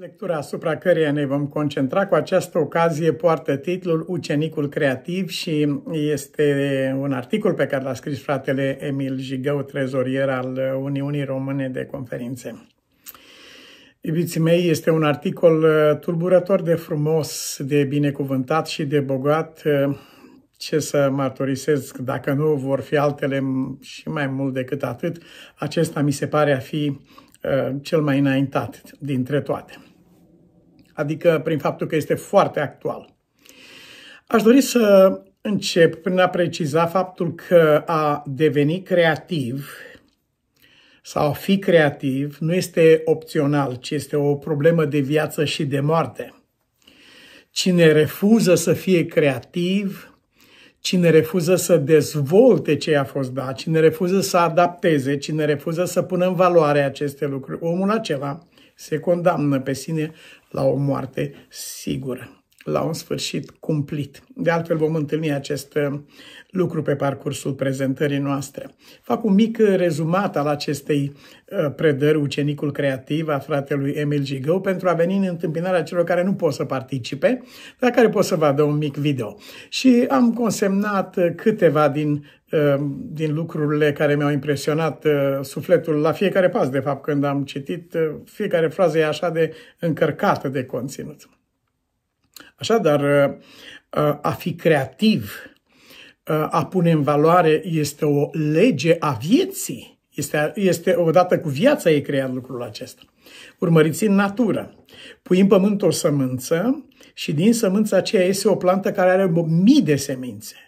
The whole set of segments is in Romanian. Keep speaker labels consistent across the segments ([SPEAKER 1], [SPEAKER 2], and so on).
[SPEAKER 1] Lectura asupra căreia ne vom concentra cu această ocazie poartă titlul Ucenicul Creativ și este un articol pe care l-a scris fratele Emil Jigău, trezorier al Uniunii Române de Conferințe. Iubiții mei, este un articol uh, tulburător de frumos, de binecuvântat și de bogat. Uh, ce să mărturisesc, dacă nu vor fi altele și mai mult decât atât, acesta mi se pare a fi uh, cel mai înaintat dintre toate adică prin faptul că este foarte actual. Aș dori să încep prin a preciza faptul că a deveni creativ sau a fi creativ nu este opțional, ci este o problemă de viață și de moarte. Cine refuză să fie creativ, cine refuză să dezvolte ce a fost dat, cine refuză să adapteze, cine refuză să pună în valoare aceste lucruri, omul acela se condamnă pe sine la o moarte sigură la un sfârșit cumplit. De altfel vom întâlni acest uh, lucru pe parcursul prezentării noastre. Fac un mic uh, rezumat al acestei uh, predări Ucenicul Creativ a fratelui Emil Gigău pentru a veni în întâmpinarea celor care nu pot să participe, dar care pot să vadă un mic video. Și am consemnat câteva din din lucrurile care mi-au impresionat sufletul la fiecare pas, de fapt, când am citit, fiecare frază e așa de încărcată de conținut. Așadar, uh, uh, a fi creativ, uh, a pune în valoare este o lege a vieții. Este, este odată cu viața ei creat lucrul acesta. Urmăriți în natură. Pui în pământ o sămânță și din sămânța aceea iese o plantă care are mii de semințe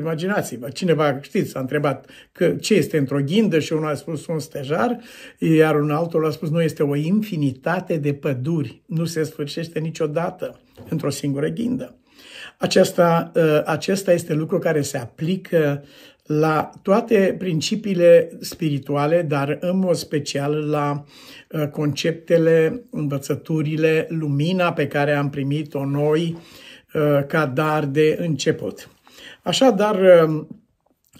[SPEAKER 1] imaginați-vă, cineva, știți, a întrebat că ce este într-o ghindă și unul a spus un stejar, iar un altul a spus nu, este o infinitate de păduri, nu se sfârșește niciodată într-o singură ghindă. Aceasta, ă, acesta este lucru care se aplică la toate principiile spirituale, dar în mod special la ă, conceptele, învățăturile, lumina pe care am primit-o noi ă, ca dar de început. Așadar, um,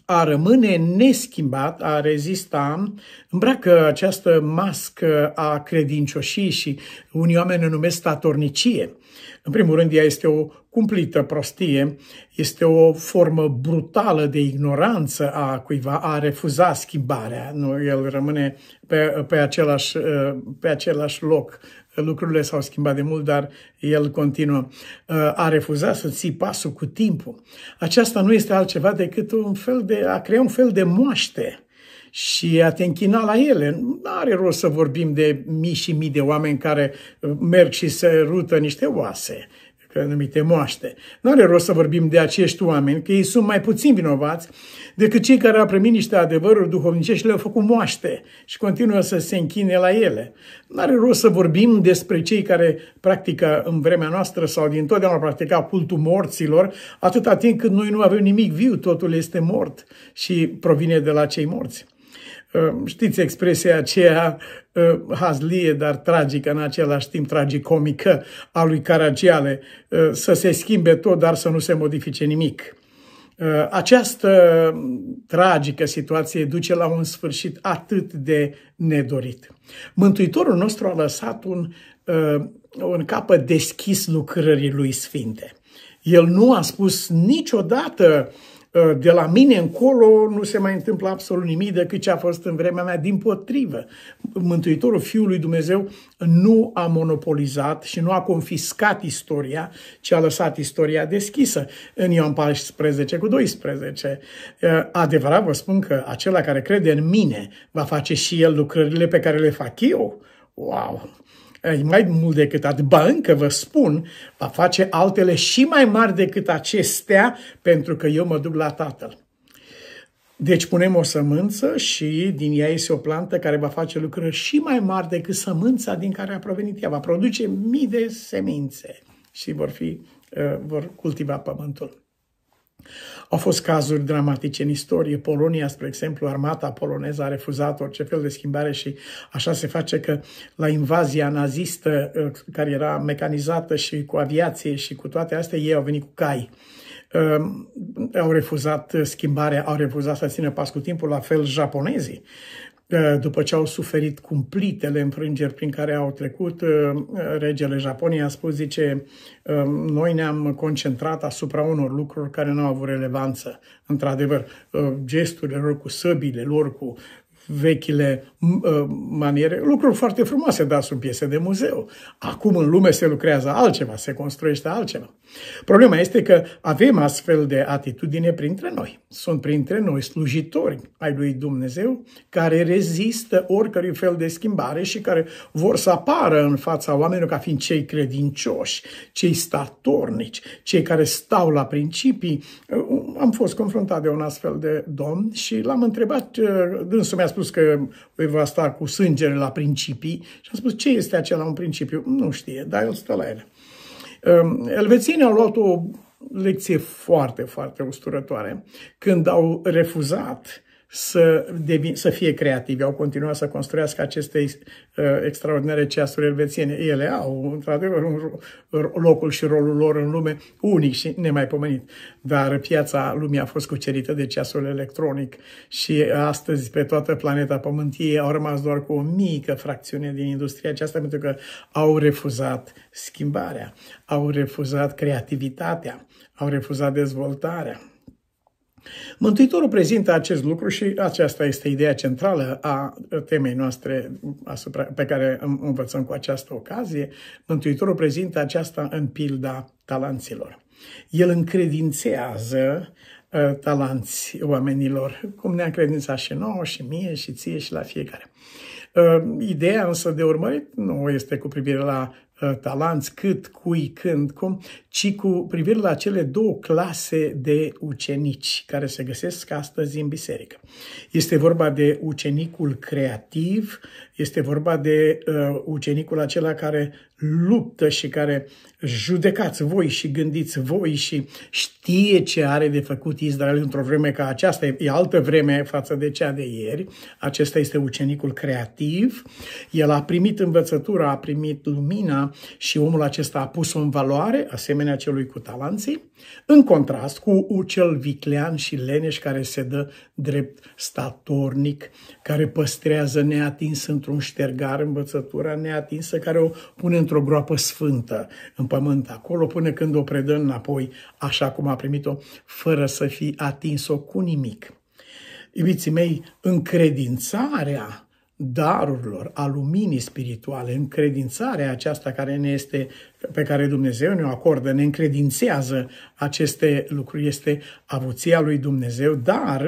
[SPEAKER 1] a rămâne neschimbat, a rezista, îmbracă această mască a credincioșii și unii oameni o numesc statornicie. În primul rând, ea este o cumplită prostie, este o formă brutală de ignoranță a cuiva, a refuza schimbarea. Nu, el rămâne pe, pe, același, uh, pe același loc lucrurile s-au schimbat de mult, dar el continuă. Uh, a refuzat să ții pasul cu timpul. Aceasta nu este altceva decât un fel de, a crea un fel de moaște și a te închina la ele. Nu are rost să vorbim de mii și mii de oameni care merg și se rută niște oase anumite moaște. Nu are rost să vorbim de acești oameni, că ei sunt mai puțin vinovați decât cei care au primit niște adevăruri duhovnicești și le-au făcut moaște și continuă să se închine la ele. Nu are rost să vorbim despre cei care practică în vremea noastră sau din totdeauna practica cultul morților, atâta timp cât noi nu avem nimic viu, totul este mort și provine de la cei morți. Uh, știți expresia aceea uh, hazlie, dar tragică în același timp, tragicomică a lui Caragiale, uh, să se schimbe tot, dar să nu se modifice nimic. Această tragică situație duce la un sfârșit atât de nedorit. Mântuitorul nostru a lăsat un, un capăt deschis lucrării lui Sfinte. El nu a spus niciodată uh, Ă, de la mine încolo nu se mai întâmplă absolut nimic decât ce a fost în vremea mea. Din potrivă, Mântuitorul Fiului Dumnezeu nu a monopolizat și nu a confiscat istoria, ci a lăsat istoria deschisă în Ioan 14 cu 12. Ă, adevărat vă spun că acela care crede în mine va face și el lucrările pe care le fac eu. Wow! Eh, mai mult decât atât, ba încă vă spun, va face altele și mai mari decât acestea, pentru că eu mă duc la Tatăl. Deci punem o sămânță și din ea iese o plantă care va face lucruri și mai mari decât sămânța din care a provenit ea. Va produce mii de semințe și vor, fi, eh, vor cultiva pământul. Au fost cazuri dramatice în istorie. Polonia, spre exemplu, armata poloneză a refuzat orice fel de schimbare și așa se face că la invazia nazistă, uh, care era mecanizată și cu aviație și cu toate astea, ei au venit cu cai um, au refuzat schimbarea, au refuzat să țină pas cu timpul, la fel japonezii. Eh, după ce au suferit cumplitele înfrângeri prin care au trecut, eh, regele Japoniei a spus, zice, eh, noi ne-am concentrat asupra unor lucruri care nu au avut relevanță. într gesturile lor cu săbile lor, cu vechile uh, maniere, lucruri foarte frumoase, dar sunt piese de muzeu. Acum în lume se lucrează altceva, se construiește altceva. Problema este că avem astfel de atitudine printre noi. Sunt printre noi slujitori ai lui Dumnezeu care rezistă oricărui fel de schimbare și care vor să apară în fața oamenilor ca fiind cei credincioși, cei statornici, cei care stau la principii. Uh, am fost confruntat de un astfel de domn și l-am întrebat, uh, dânsul mi-a spus spus că eu va sta cu sângele la principii și am spus ce este acela un principiu? Nu știe, dar el stă la ele. Ehm, elvețienii au luat o lecție foarte, foarte usturătoare când au refuzat să, devin, să fie creativi, au continuat să construiască aceste uh, extraordinare ceasuri elvețiene. Ele au, într-adevăr, un, locul și rolul lor în lume unic și nemaipomenit, dar piața lumii a fost cucerită de ceasul electronic și astăzi pe toată planeta pământie au rămas doar cu o mică fracțiune din industria aceasta pentru că au refuzat schimbarea, au refuzat creativitatea, au refuzat dezvoltarea. Mântuitorul prezintă acest lucru și aceasta este ideea centrală a temei noastre asupra, pe care învățăm cu această ocazie. Mântuitorul prezintă aceasta în pilda talanților. El încredințează uh, talanți oamenilor, cum ne-a încredințat și nouă, și mie, și ție, și la fiecare. Ă, ideea însă de urmărit nu este cu privire la Uh, talanți, cât, cui, când, cum, ci cu privire la cele două clase de ucenici care se găsesc astăzi în biserică. Este vorba de ucenicul creativ, este vorba de uh, ucenicul acela care luptă și care judecați voi și gândiți voi și știe ce are de făcut Israel într-o vreme ca aceasta. E altă vreme față de cea de ieri. Acesta este ucenicul creativ. El a primit învățătura, a primit lumina, și omul acesta a pus-o în valoare, asemenea celui cu talanții, în contrast cu cel viclean și leneș care se dă drept statornic, care păstrează neatins într-un ștergar învățătura neatinsă, care o pune într-o groapă sfântă în pământ, acolo până când o predă înapoi, așa cum a primit-o, fără să fi atins-o cu nimic. Iubiții mei, încredințarea darurilor, a luminii spirituale, încredințarea aceasta care ne este, pe care Dumnezeu ne-o acordă, ne încredințează aceste lucruri, este avuția lui Dumnezeu, dar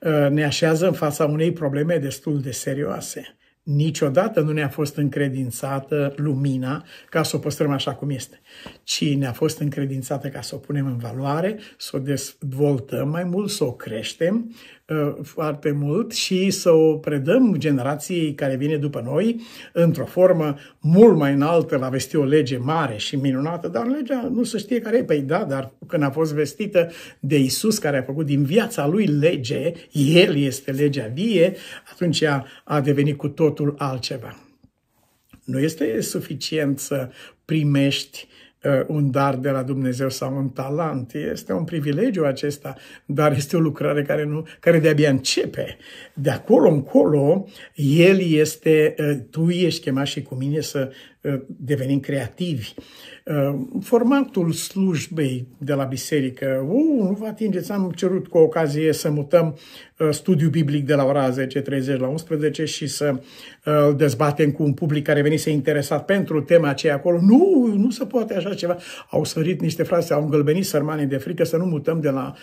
[SPEAKER 1] uh, ne așează în fața unei probleme destul de serioase. Niciodată nu ne-a fost încredințată lumina ca să o păstrăm așa cum este, ci ne-a fost încredințată ca să o punem în valoare, să o dezvoltăm mai mult, să o creștem, Uh, foarte mult și să o predăm generației care vine după noi într-o formă mult mai înaltă, la vesti o lege mare și minunată, dar legea nu se știe care e. Păi da, dar când a fost vestită de Isus, care a făcut din viața lui lege, El este legea vie, atunci a devenit cu totul altceva. Nu este suficient să primești uh, Eh, un dar de la Dumnezeu sau un talent. Este un privilegiu acesta, dar este o lucrare care, nu, care de-abia începe. De acolo încolo, El este, eh, tu ești chemat și cu mine să Eh, devenim creativi. Eh, formatul slujbei de la biserică, uh, nu vă atingeți, am cerut cu ocazie să mutăm eh, studiu biblic de la ora 10.30 la 11 și să îl dezbatem cu un public care venise interesat pentru tema aceea acolo. Nu, nu se poate așa ceva. Au sărit niște frase, au îngălbenit sărmanii de frică să nu mutăm de la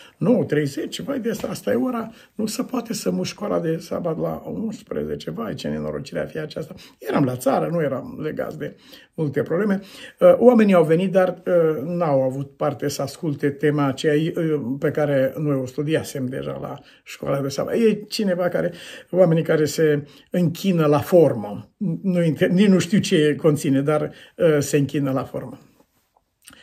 [SPEAKER 1] 9.30, vai de asta, asta e ora, nu se poate să mut școala de sabat la 11, vai ce nenorocire a fi aceasta. Eram la țară, nu eram legați de multe, probleme. Uh, oamenii au venit, dar uh, n-au avut parte să asculte tema aceea uh, pe care noi o studiasem deja la școala de saba. E cineva care, oamenii care se închină la formă. Nu, nici nu știu ce conține, dar se închină la formă.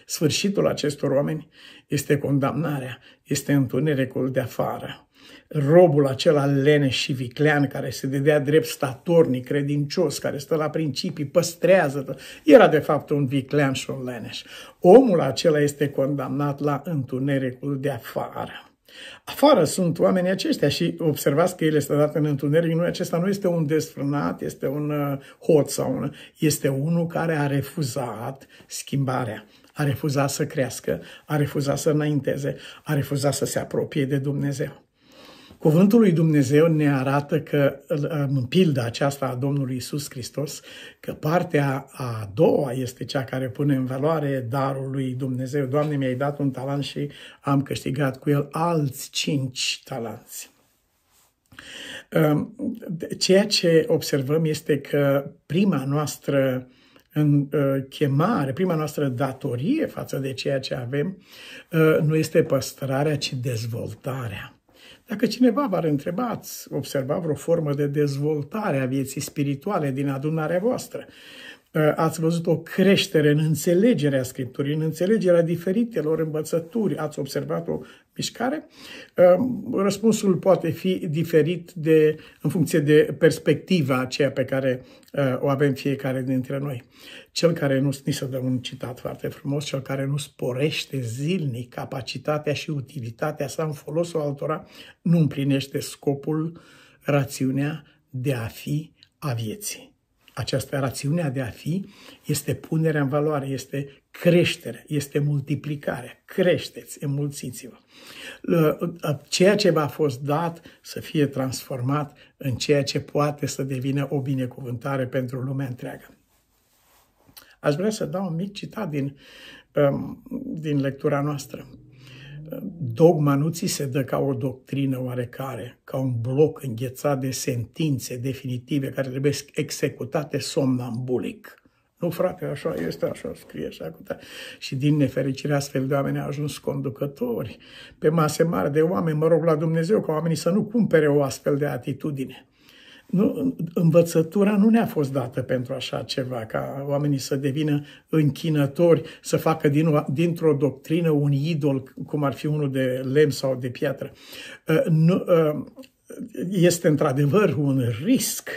[SPEAKER 1] Sfârșitul acestor oameni este condamnarea, este întunericul de afară robul acela lene și viclean care se dedea drept statornic, credincios, care stă la principii, păstrează, era de fapt un viclean și un leneș. Omul acela este condamnat la întunericul de afară. Afară sunt oamenii aceștia și observați că el este dat în întuneric. Nu, acesta nu este un desfrânat, este un uh, hot sau un, este unul care a refuzat schimbarea a refuzat să crească, a refuzat să înainteze, a refuzat să se apropie de Dumnezeu. Cuvântul lui Dumnezeu ne arată că, în pilda aceasta a Domnului Isus Hristos, că partea a doua este cea care pune în valoare darul lui Dumnezeu. Doamne, mi-ai dat un talent și am câștigat cu el alți cinci talanți. Ehm, ceea ce observăm este că prima noastră în ă, chemare, prima noastră datorie față de ceea ce avem, ă, nu este păstrarea, ci dezvoltarea. Dacă cineva v-ar întreba, ați observa vreo formă de dezvoltare a vieții spirituale din adunarea voastră, Eh, ați văzut o creștere în înțelegerea Scripturii, în înțelegerea diferitelor învățături, ați observat o mișcare? Eh, răspunsul poate fi diferit de, în funcție de perspectiva aceea pe care eh, o avem fiecare dintre noi. Cel care nu, ni se dă un citat foarte frumos, cel care nu sporește zilnic capacitatea și utilitatea sa în folosul altora, nu împlinește scopul, rațiunea de a fi a vieții această rațiune de a fi este punerea în valoare, este creștere, este multiplicare. Creșteți, emulțiți vă uh, Ceea ce v-a fost dat să fie transformat în ceea ce poate să devină o binecuvântare pentru lumea întreagă. Aș vrea să dau un mic citat din, um, din lectura noastră dogma nu ți se dă ca o doctrină oarecare, ca un bloc înghețat de sentințe definitive care trebuie executate somnambulic. Nu, frate, așa este, așa scrie, așa cu Și din nefericire astfel de oameni au ajuns conducători, pe mase mari de oameni, mă rog la Dumnezeu ca oamenii să nu cumpere o astfel de atitudine nu, învățătura nu ne-a fost dată pentru așa ceva, ca oamenii să devină închinători, să facă din, dintr-o doctrină un idol, cum ar fi unul de lemn sau de piatră. Uh, nu, uh, este într-adevăr un risc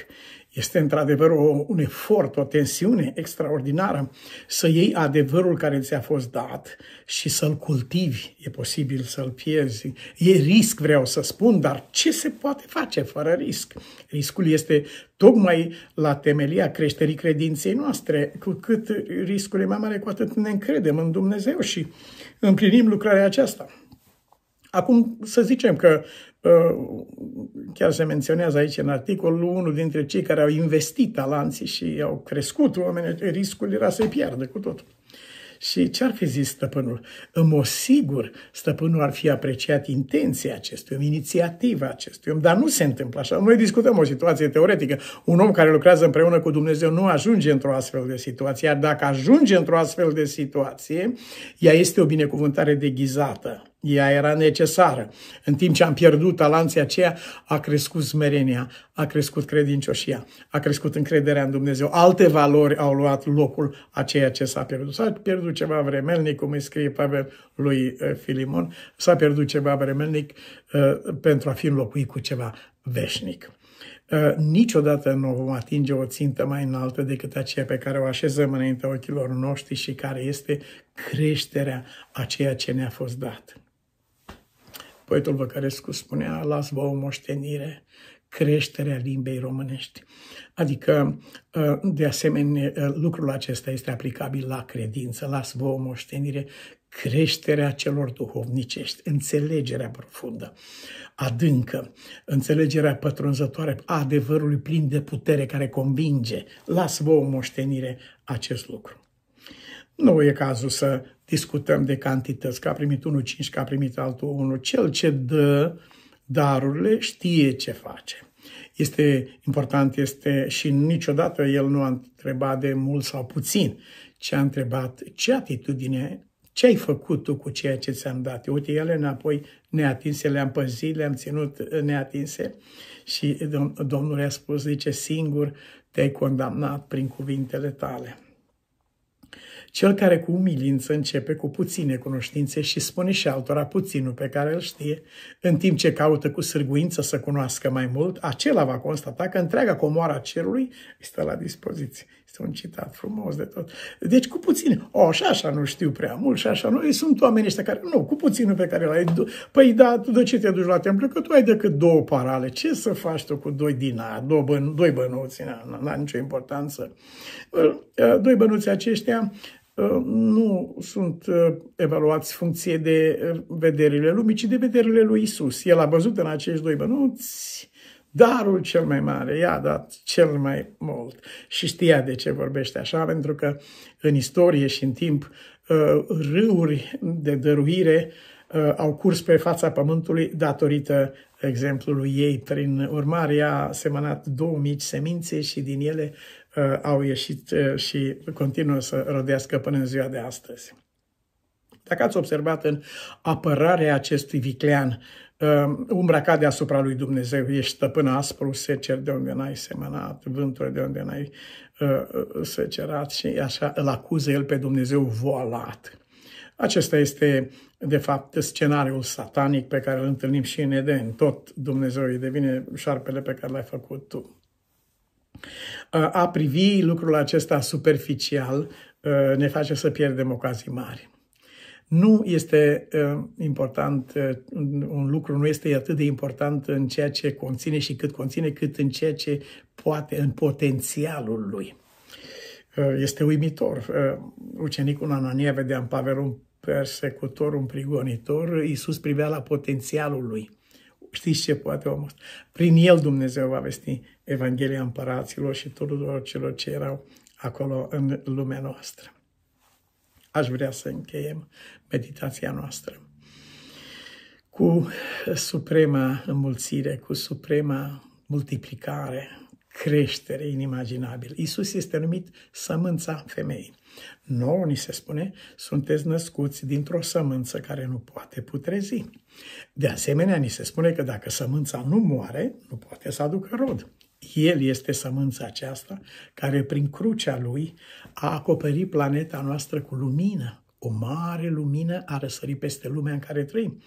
[SPEAKER 1] este într-adevăr un efort, o tensiune extraordinară să iei adevărul care ți-a fost dat și să-l cultivi. E posibil să-l pierzi. E risc, vreau să spun, dar ce se poate face fără risc? Riscul este tocmai la temelia creșterii credinței noastre. Cu cât riscul e mai mare, cu atât ne încredem în Dumnezeu și împlinim lucrarea aceasta. Acum să zicem că Uh, chiar se menționează aici în articol, unul dintre cei care au investit talanții și au crescut oamenii, riscul era să-i pierdă cu totul. Și ce ar fi zis stăpânul? În mod sigur, stăpânul ar fi apreciat intenția acestui om, inițiativa acestui om, dar nu se întâmplă așa. Noi discutăm o situație teoretică. Un om care lucrează împreună cu Dumnezeu nu ajunge într-o astfel de situație, iar dacă ajunge într-o astfel de situație, ea este o binecuvântare deghizată. Ea era necesară. În timp ce am pierdut talanții aceia, a crescut smerenia, a crescut credincioșia, a crescut încrederea în Dumnezeu. Alte valori au luat locul a ceea ce s-a pierdut. S-a pierdut ceva vremelnic, cum îi scrie Pavel lui eh, Filimon, s-a pierdut ceva vremelnic uh, pentru a fi înlocuit cu ceva veșnic. Eh, niciodată nu vom atinge o țintă mai înaltă decât aceea pe care o așezăm înaintea ochilor noștri și care este creșterea a ceea ce ne-a fost dat. Poetul Văcărescu spunea, las vă o moștenire, creșterea limbei românești. Adică, uh, de asemenea, uh, lucrul acesta este aplicabil la credință, las vă o moștenire, creșterea celor duhovnicești, înțelegerea profundă, adâncă, înțelegerea pătrunzătoare a adevărului plin de putere care convinge, las vă o moștenire acest lucru. Nu e cazul să discutăm de cantități, că a primit unul 5, că a primit altul 1. Cel ce dă darurile știe ce face. Este important este și niciodată el nu a întrebat de mult sau puțin, ci a întrebat ce atitudine ce ai făcut tu cu ceea ce ți-am dat? Uite, ele înapoi neatinse, le-am păzit, le-am ținut neatinse și Domnul i-a spus, zice, singur te-ai condamnat prin cuvintele tale. Cel care cu umilință începe cu puține cunoștințe și spune și altora puținul pe care îl știe, în timp ce caută cu sârguință să cunoască mai mult, acela va constata că întreaga a cerului este la dispoziție. Este un citat frumos de tot. Deci cu puțin. O, și așa nu știu prea mult, și așa nu. Sunt oamenii ăștia care, nu, cu puținul pe care l-ai. Păi da, tu de ce te duci la templu? Că tu ai decât două parale. Ce să faci tu cu doi din aia? două bă, doi bănuți? N-a nicio importanță. Doi bănuți aceștia Ă, nu sunt ă, evaluați funcție de ă, vederile lumii, ci de vederile lui Isus. El a văzut în acești doi bănuți darul cel mai mare, i-a dat cel mai mult. Și știa de ce vorbește așa, pentru că în istorie și în timp râuri de dăruire au curs pe fața pământului datorită exemplului ei. Prin urmare, a semănat două mici semințe și din ele Uh, au ieșit uh, și continuă să rodească până în ziua de astăzi. Dacă ați observat în apărarea acestui viclean, uh, umbra cade asupra lui Dumnezeu, ești stăpân aspru, secer de unde n-ai semănat, vânturi de unde n-ai secerat și așa îl acuză el pe Dumnezeu voalat. Acesta este, de fapt, scenariul satanic pe care îl întâlnim și în Eden. Tot Dumnezeu îi devine șarpele pe care l-ai făcut tu. A privi lucrul acesta superficial ne face să pierdem ocazii mari. Nu este important, un lucru nu este atât de important în ceea ce conține și cât conține, cât în ceea ce poate, în potențialul lui. Este uimitor. Ucenicul Anania vedea în Pavel un persecutor, un prigonitor. Iisus privea la potențialul lui. Știți ce poate omul Prin el Dumnezeu va vesti Evanghelia Împăraților și tuturor celor ce erau acolo în lumea noastră. Aș vrea să încheiem meditația noastră cu suprema înmulțire, cu suprema multiplicare, creștere inimaginabil. Isus este numit sămânța femei. Nouă ni se spune, sunteți născuți dintr-o sămânță care nu poate putrezi. De asemenea, ni se spune că dacă sămânța nu moare, nu poate să aducă rod. El este sămânța aceasta care prin crucea lui a acoperit planeta noastră cu lumină. O mare lumină a răsărit peste lumea în care trăim.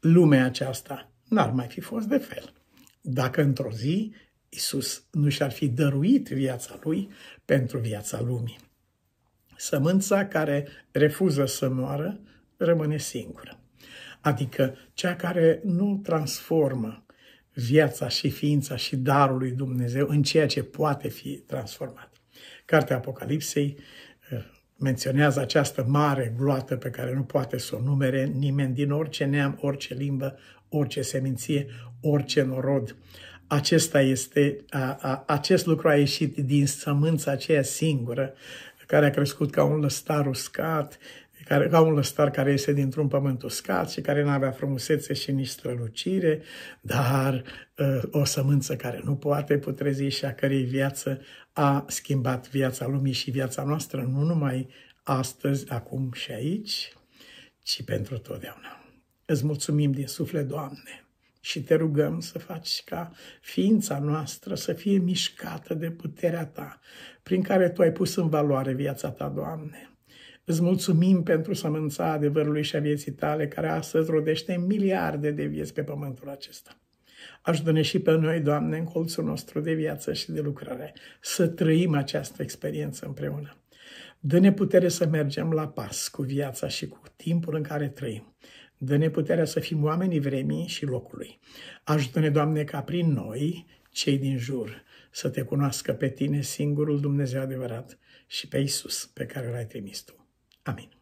[SPEAKER 1] Lumea aceasta n-ar mai fi fost de fel. Dacă într-o zi Isus nu și-ar fi dăruit viața lui pentru viața lumii. Sămânța care refuză să moară rămâne singură, adică cea care nu transformă viața și ființa și darul lui Dumnezeu în ceea ce poate fi transformat. Cartea Apocalipsei eh, menționează această mare gloată pe care nu poate să o numere nimeni din orice neam, orice limbă, orice seminție, orice norod. Acesta este, a, a, acest lucru a ieșit din sămânța aceea singură care a crescut ca un lăstar uscat, care, ca un lăstar care iese dintr-un pământ uscat și care nu avea frumusețe și nici strălucire, dar uh, o sămânță care nu poate putrezi și a cărei viață a schimbat viața lumii și viața noastră, nu numai astăzi, acum și aici, ci pentru totdeauna. Îți mulțumim din suflet, Doamne! și te rugăm să faci ca ființa noastră să fie mișcată de puterea ta, prin care tu ai pus în valoare viața ta, Doamne. Îți mulțumim pentru sămânța adevărului și a vieții tale, care astăzi rodește miliarde de vieți pe pământul acesta. Ajută-ne și pe noi, Doamne, în colțul nostru de viață și de lucrare, să trăim această experiență împreună. Dă-ne putere să mergem la pas cu viața și cu timpul în care trăim. Dă-ne puterea să fim oamenii vremii și locului. Ajută-ne, Doamne, ca prin noi, cei din jur, să te cunoască pe tine, singurul Dumnezeu adevărat, și pe Isus pe care l-ai trimis tu. Amén.